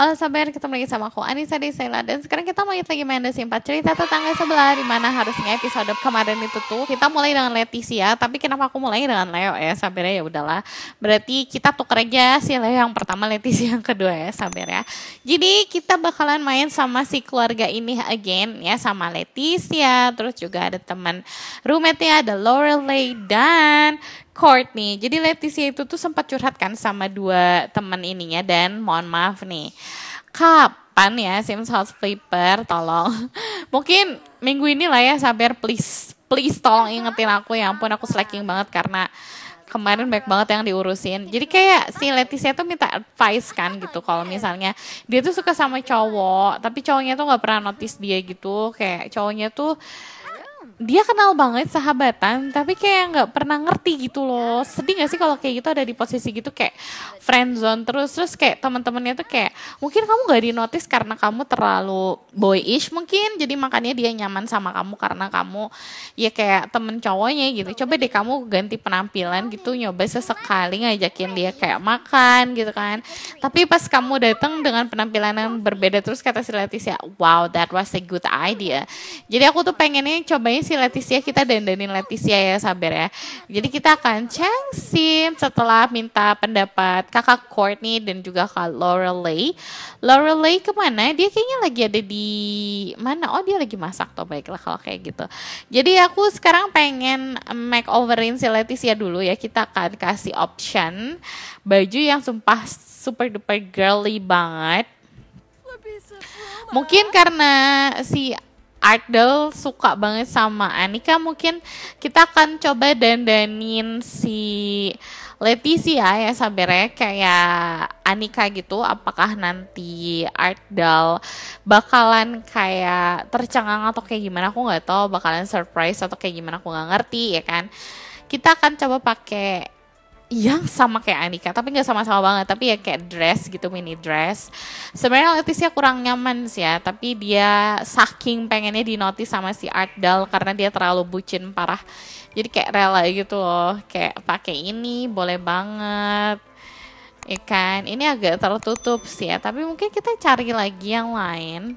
Halo sabar, ketemu lagi sama aku Anissa Desela dan sekarang kita mau lagi main The Simpat cerita tetangga sebelah di mana harusnya episode kemarin itu tuh kita mulai dengan Leticia ya. tapi kenapa aku mulai dengan Leo ya sabar ya? ya udahlah berarti kita tuker aja si Leo yang pertama Leticia yang kedua ya sabar ya jadi kita bakalan main sama si keluarga ini again ya sama Leticia terus juga ada teman roommate ada Lorelei dan court nih. Jadi Leticia itu tuh sempat curhat kan sama dua temen ininya dan mohon maaf nih. Kapan ya Sims House Flipper tolong. Mungkin minggu ini lah ya sabar please. Please tolong ingetin aku ya ampun aku slacking banget karena kemarin banyak banget yang diurusin. Jadi kayak si Leticia tuh minta advice kan gitu kalau misalnya dia tuh suka sama cowok tapi cowoknya tuh nggak pernah notice dia gitu kayak cowoknya tuh dia kenal banget sahabatan tapi kayak nggak pernah ngerti gitu loh ya. sedih gak sih kalau kayak gitu ada di posisi gitu kayak zone terus terus kayak teman-temannya tuh kayak mungkin kamu gak di notice karena kamu terlalu boyish mungkin jadi makanya dia nyaman sama kamu karena kamu ya kayak temen cowoknya gitu coba deh kamu ganti penampilan gitu nyoba sesekali ngajakin dia kayak makan gitu kan tapi pas kamu datang dengan penampilan yang berbeda terus kata si Leticia wow that was a good idea jadi aku tuh pengennya cobain si Leticia kita dandanin Leticia ya sabar ya jadi kita akan cengsim setelah minta pendapat kakak Kak Courtney dan juga Kak Lorelei. Lorelei kemana? Dia kayaknya lagi ada di mana? Oh dia lagi masak toh baiklah kalau kayak gitu. Jadi aku sekarang pengen makeoverin si Leticia dulu ya. Kita akan kasih option baju yang sumpah super duper girly banget. Mungkin karena si Ardell suka banget sama Anika mungkin kita akan coba dandanin si Leticia ya sabernya kayak Anika gitu apakah nanti Art Dal bakalan kayak tercengang atau kayak gimana aku nggak tahu bakalan surprise atau kayak gimana aku nggak ngerti ya kan kita akan coba pakai yang sama kayak Anika tapi nggak sama-sama banget tapi ya kayak dress gitu mini dress sebenarnya Leticia kurang nyaman sih ya tapi dia saking pengennya di dinotis sama si Ardal karena dia terlalu bucin parah jadi kayak rela gitu loh kayak pakai ini boleh banget ikan iya ya ini agak tertutup sih ya tapi mungkin kita cari lagi yang lain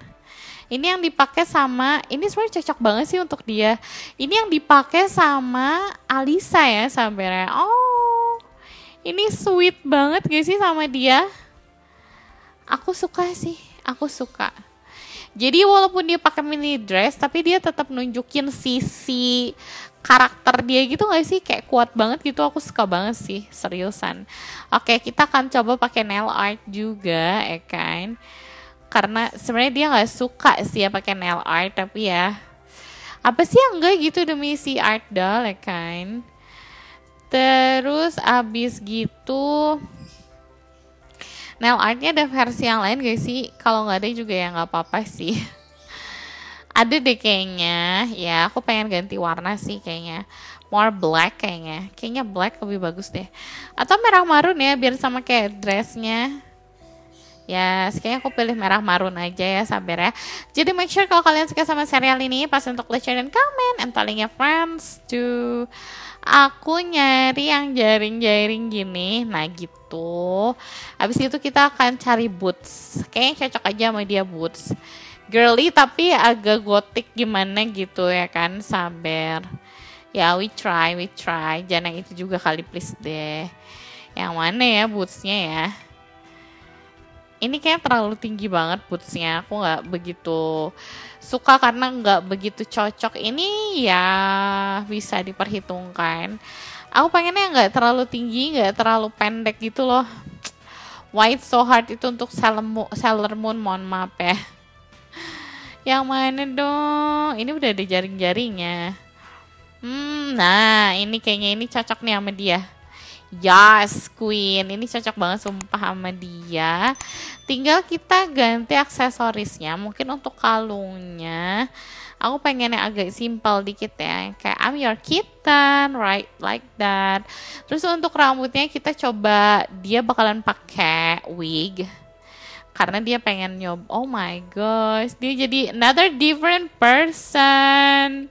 ini yang dipakai sama ini sebenarnya cocok banget sih untuk dia ini yang dipakai sama Alisa ya sampai oh ini sweet banget gak sih sama dia aku suka sih aku suka jadi walaupun dia pakai mini dress tapi dia tetap nunjukin sisi karakter dia gitu gak sih kayak kuat banget gitu aku suka banget sih seriusan oke kita akan coba pakai nail art juga ya kan karena sebenarnya dia nggak suka sih ya pakai nail art tapi ya apa sih yang enggak gitu demi si art doll ya kan Terus abis gitu nail artnya ada versi yang lain gak sih? Kalau nggak ada juga ya nggak apa-apa sih. ada deh kayaknya ya aku pengen ganti warna sih kayaknya more black kayaknya kayaknya black lebih bagus deh atau merah marun ya biar sama kayak dressnya ya yes, kayaknya aku pilih merah marun aja ya sabar ya jadi make sure kalau kalian suka sama serial ini pas untuk like share dan comment and palingnya friends to aku nyari yang jaring-jaring gini nah gitu habis itu kita akan cari boots kayaknya cocok aja sama dia boots girly tapi agak gotik gimana gitu ya kan sabar ya we try we try jangan itu juga kali please deh yang mana ya bootsnya ya ini kayak terlalu tinggi banget bootsnya aku nggak begitu suka karena nggak begitu cocok ini ya bisa diperhitungkan aku pengennya nggak terlalu tinggi nggak terlalu pendek gitu loh White So Hard itu untuk seller Moon, Sailor Moon mohon maaf ya yang mana dong ini udah ada jaring-jaringnya hmm nah ini kayaknya ini cocok nih sama dia Yes, Queen. Ini cocok banget sumpah sama dia. Tinggal kita ganti aksesorisnya. Mungkin untuk kalungnya. Aku pengen yang agak simpel dikit ya. Kayak I'm your kitten, right? Like that. Terus untuk rambutnya kita coba dia bakalan pakai wig karena dia pengen nyob oh my gosh dia jadi another different person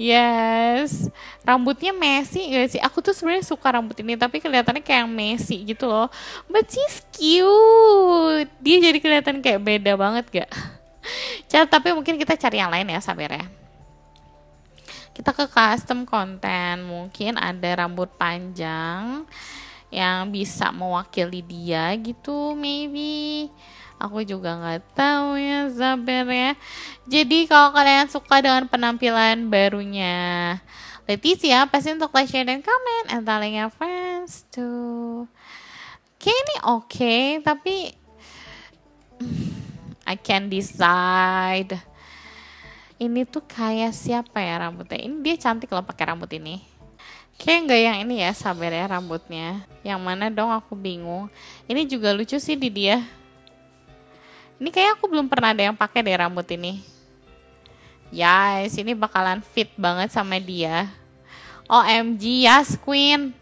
Yes, rambutnya messy gak sih? Aku tuh sebenarnya suka rambut ini, tapi kelihatannya kayak yang messy gitu loh. But she's cute. Dia jadi kelihatan kayak beda banget gak? Cara, tapi mungkin kita cari yang lain ya, sabar ya. Kita ke custom content, mungkin ada rambut panjang yang bisa mewakili dia gitu, maybe. Aku juga nggak tahu ya, sabar ya. Jadi kalau kalian suka dengan penampilan barunya Leticia, pasti untuk like, share, dan comment. And telling your friends to Oke, ini oke, okay, tapi I can decide. Ini tuh kayak siapa ya rambutnya? Ini dia cantik loh pakai rambut ini. Kayak enggak yang ini ya, sabar ya rambutnya. Yang mana dong aku bingung. Ini juga lucu sih di dia. Ini kayak aku belum pernah ada yang pakai deh rambut ini. Ya, yes, ini bakalan fit banget sama dia. OMG, yes Queen.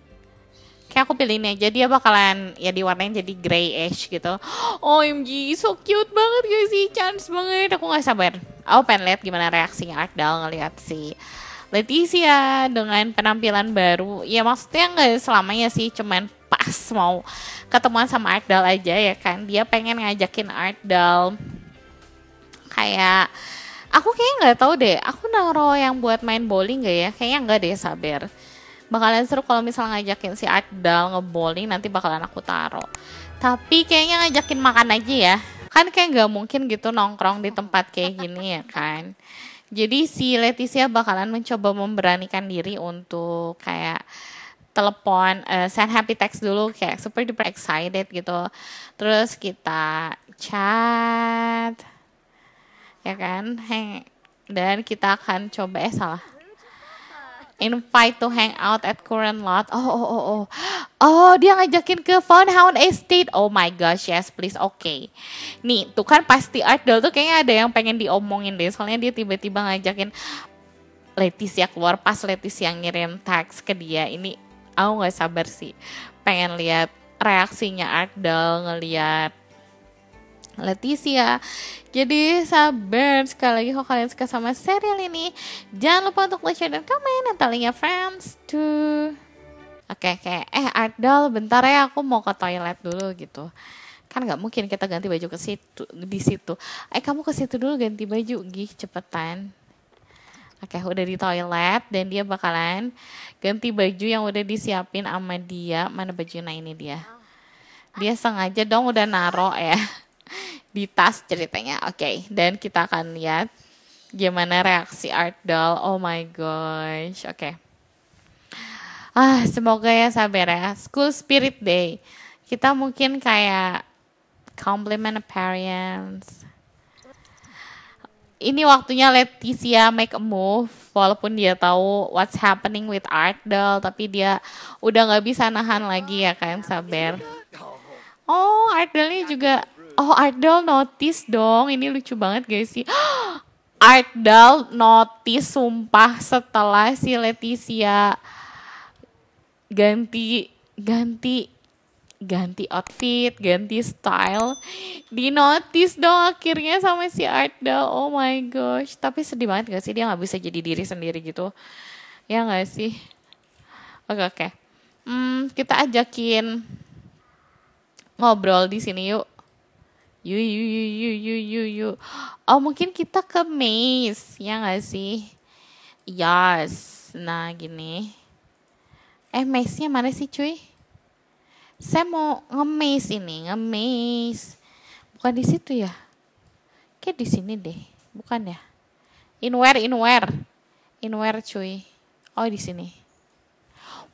Kayak aku pilih ini aja, dia bakalan ya diwarnain jadi grayish gitu. OMG, so cute banget guys sih, chance banget. Aku gak sabar. Aku pengen lihat gimana reaksinya Akdal ngeliat si Leticia dengan penampilan baru. Ya maksudnya gak selamanya sih, cuman pas mau ketemuan sama Ardal aja ya kan dia pengen ngajakin Ardal kayak aku kayaknya nggak tahu deh aku naro yang buat main bowling gak ya kayaknya nggak deh sabar bakalan seru kalau misalnya ngajakin si Ardal ngebowling nanti bakalan aku taro tapi kayaknya ngajakin makan aja ya kan kayak nggak mungkin gitu nongkrong di tempat kayak gini ya kan jadi si Leticia bakalan mencoba memberanikan diri untuk kayak telepon uh, send happy text dulu kayak super duper excited gitu terus kita chat ya kan hang dan kita akan coba eh salah invite to hang out at current lot oh oh oh oh oh dia ngajakin ke Foundhound Estate oh my gosh yes please oke okay. nih tuh kan pasti ada tuh kayaknya ada yang pengen diomongin deh soalnya dia tiba-tiba ngajakin Leticia keluar pas Leticia ngirim teks ke dia ini aku nggak sabar sih pengen lihat reaksinya Akdal ngelihat Leticia. Jadi sabar sekali lagi kalau kalian suka sama serial ini. Jangan lupa untuk like, share, dan komen. Dan ya, friends to... Oke, okay, kayak eh Adal bentar ya aku mau ke toilet dulu gitu. Kan nggak mungkin kita ganti baju ke situ di situ. Eh kamu ke situ dulu ganti baju, gih cepetan. Oke, udah di toilet dan dia bakalan ganti baju yang udah disiapin sama dia. Mana baju nah ini dia. Dia sengaja dong udah naro ya di tas ceritanya. Oke, okay. dan kita akan lihat gimana reaksi Art Doll. Oh my gosh. Oke. Okay. Ah, semoga ya sabar ya. School Spirit Day. Kita mungkin kayak compliment appearance ini waktunya Leticia make a move walaupun dia tahu what's happening with Ardell tapi dia udah nggak bisa nahan lagi ya kan Saber. Oh Arkdalnya juga oh Ardell notice dong ini lucu banget guys sih. Arkdal notice sumpah setelah si Leticia ganti ganti ganti outfit, ganti style, di notice dong akhirnya sama si Arda. Oh my gosh, tapi sedih banget gak sih dia gak bisa jadi diri sendiri gitu? Ya gak sih? Oke okay, oke, okay. hmm, kita ajakin ngobrol di sini yuk. Yu yu yu yu yu yu yu. Oh mungkin kita ke maze ya gak sih? Yes. Nah gini. Eh maze mana sih cuy? saya mau ngemis ini ngemis bukan di situ ya kayak di sini deh bukan ya inware inware inware cuy oh di sini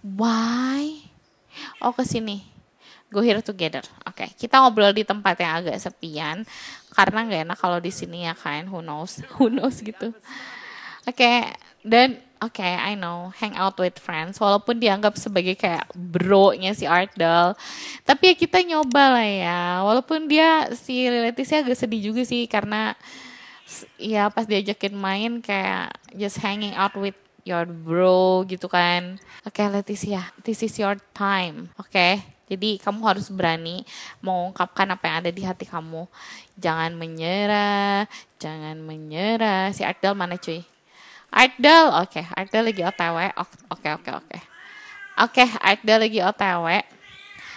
why oh ke sini go here together. Oke, okay. kita ngobrol di tempat yang agak sepian karena nggak enak kalau di sini ya kan, who knows, who knows gitu. Oke, okay. dan Oke, okay, I know. Hang out with friends. Walaupun dianggap sebagai kayak bro-nya si doll Tapi ya kita nyoba lah ya. Walaupun dia si Leticia agak sedih juga sih. Karena ya pas diajakin main kayak just hanging out with your bro gitu kan. Oke okay, Leticia, ya. this is your time. Oke. Okay? Jadi kamu harus berani mengungkapkan apa yang ada di hati kamu. Jangan menyerah, jangan menyerah. Si Akdal mana cuy? Aidal, oke. Okay. lagi OTW. Oke, okay, oke, okay, oke. Okay. Oke, okay, lagi OTW.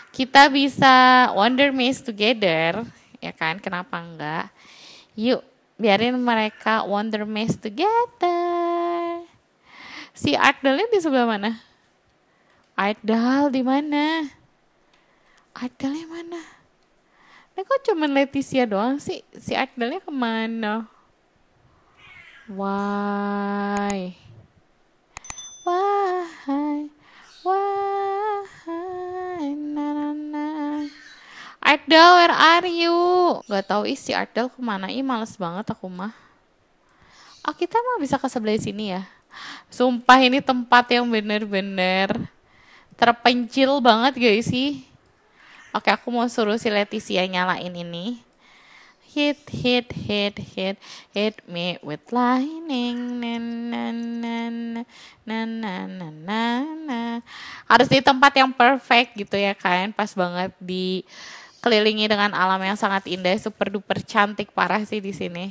Kita bisa Wonder Maze together, ya kan? Kenapa enggak? Yuk, biarin mereka Wonder Maze together. Si Aidalnya di sebelah mana? Aidal di mana? Aidalnya mana? Ini kok cuma Leticia doang sih? Si Aidalnya kemana? Why? Why? Why? Na na na. Adel, where are you? Gak tau isi Adel kemana? Ih, males banget aku mah. Oh, kita mah bisa ke sebelah sini ya. Sumpah ini tempat yang bener-bener terpencil banget guys sih. Oke, aku mau suruh si Leticia nyalain ini hit, hit, hit, hit, hit me with lightning. Na, na, na, na, na, na, na, na. Harus di tempat yang perfect gitu ya kan, pas banget dikelilingi dengan alam yang sangat indah, super duper cantik parah sih di sini.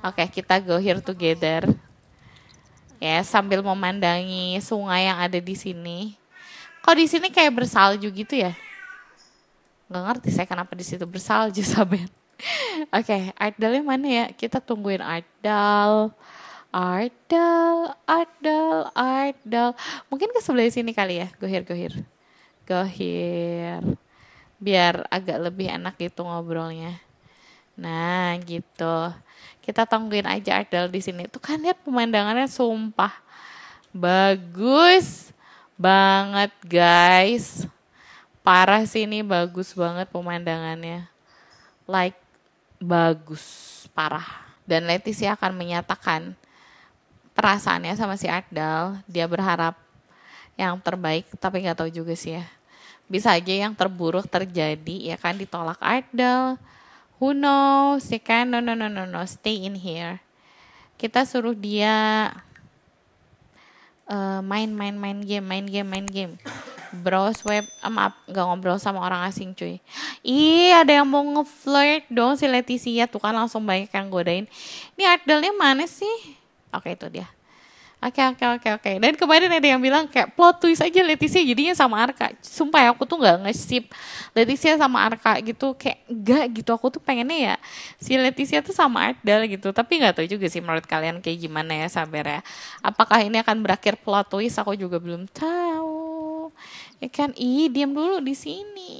Oke, okay, kita go here together. Ya, sambil memandangi sungai yang ada di sini. Kok di sini kayak bersalju gitu ya? Gak ngerti saya kenapa di situ bersalju, Sabet. Oke, okay, idolnya mana ya? Kita tungguin idol. Idol, idol, idol. Mungkin ke sebelah sini kali ya, gohir, gohir. Gohir. Biar agak lebih enak gitu ngobrolnya. Nah, gitu. Kita tungguin aja idol di sini. Tuh kan lihat pemandangannya sumpah. Bagus banget, guys. Parah sih ini bagus banget pemandangannya. Like bagus parah dan Leticia akan menyatakan perasaannya sama si Adal dia berharap yang terbaik tapi nggak tahu juga sih ya bisa aja yang terburuk terjadi ya kan ditolak Adal who knows ya kan no no no no no stay in here kita suruh dia uh, main main main game main game main game bro, web, eh, maaf gak ngobrol sama orang asing cuy. Ih ada yang mau ngeflirt dong si Leticia tuh kan langsung banyak yang godain. Ini idolnya mana sih? Oke itu dia. Oke oke oke oke. Dan kemarin ada yang bilang kayak plot twist aja Leticia jadinya sama Arka. Sumpah ya aku tuh gak nge sip Leticia sama Arka gitu kayak enggak gitu. Aku tuh pengennya ya si Leticia tuh sama Adal gitu. Tapi gak tahu juga sih menurut kalian kayak gimana ya sabar ya. Apakah ini akan berakhir plot twist? Aku juga belum tahu ya kan ih diam dulu di sini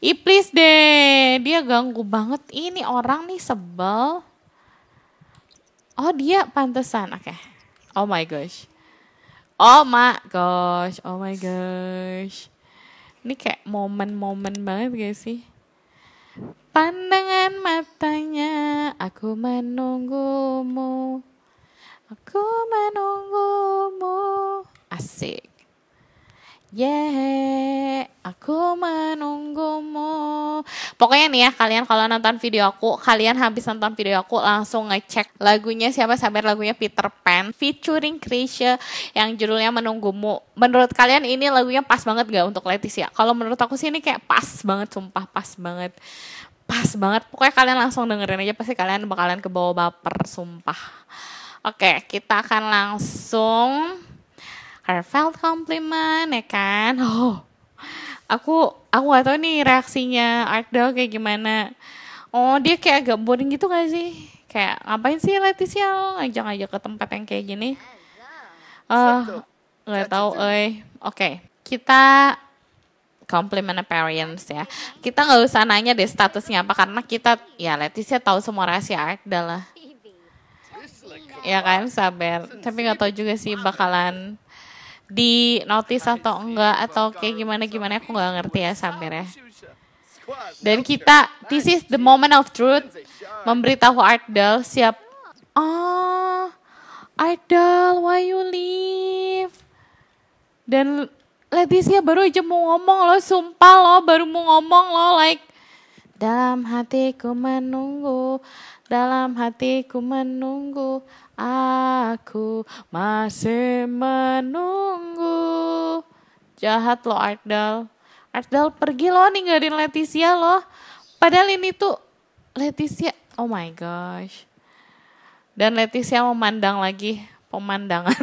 I please deh dia ganggu banget ini orang nih sebel oh dia pantesan oke okay. oh my gosh oh my gosh oh my gosh ini kayak momen-momen banget gak sih pandangan matanya aku menunggumu aku menunggumu asik Yeah, aku menunggumu. Pokoknya nih ya, kalian kalau nonton video aku, kalian habis nonton video aku langsung ngecek lagunya siapa sabar lagunya Peter Pan featuring Krisha yang judulnya Menunggumu. Menurut kalian ini lagunya pas banget gak untuk Leticia? Kalau menurut aku sih ini kayak pas banget, sumpah pas banget. Pas banget. Pokoknya kalian langsung dengerin aja pasti kalian bakalan ke bawah baper, sumpah. Oke, kita akan langsung I felt compliment ya kan oh aku aku gak tahu nih reaksinya Art Dog kayak gimana oh dia kayak agak boring gitu gak sih kayak ngapain sih Leticia ajak ngajak ke tempat yang kayak gini uh, nggak tahu eh oke kita compliment appearance ya kita nggak usah nanya deh statusnya apa karena kita ya Leticia tahu semua rahasia Art lah ya kan, iya kan sabar tapi nggak tahu juga sih bakalan di notice atau enggak atau kayak gimana gimana aku nggak ngerti ya Samir ya. Dan kita this is the moment of truth memberitahu Ardal siap. Oh, Ardal, why you leave? Dan Leticia baru aja mau ngomong loh, sumpah loh, baru mau ngomong loh, like dalam hatiku menunggu, dalam hatiku menunggu Aku masih menunggu. Jahat lo Ardal. Ardal pergi lo ninggalin Leticia lo. Padahal ini tuh Leticia. Oh my gosh. Dan Leticia memandang lagi pemandangan.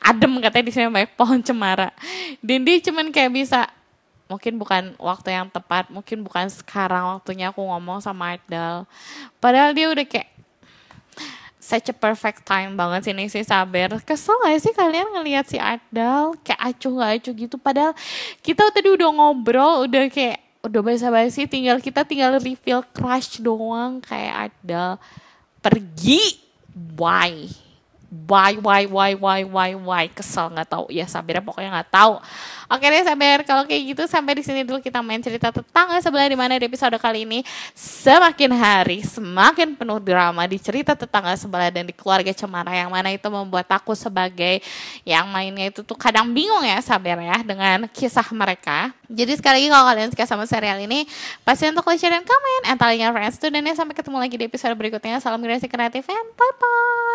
Adem katanya di sini banyak pohon cemara. Dindi cuman kayak bisa mungkin bukan waktu yang tepat, mungkin bukan sekarang waktunya aku ngomong sama Adal. Padahal dia udah kayak such a perfect time banget sih nih si Saber. Kesel gak sih kalian ngelihat si Adal kayak acuh gak acuh gitu padahal kita tadi udah ngobrol udah kayak udah biasa-biasa sih tinggal kita tinggal refill crush doang kayak Adal pergi. Why? why why why why why why kesel nggak tahu ya Sabira pokoknya nggak tahu oke deh Sabir kalau kayak gitu sampai di sini dulu kita main cerita tetangga sebelah di mana di episode kali ini semakin hari semakin penuh drama di cerita tetangga sebelah dan di keluarga cemara yang mana itu membuat aku sebagai yang mainnya itu tuh kadang bingung ya Sabir ya dengan kisah mereka jadi sekali lagi kalau kalian suka sama serial ini pasti untuk like share dan komen antalinya friends tuh dan sampai ketemu lagi di episode berikutnya salam kreasi kreatif and bye bye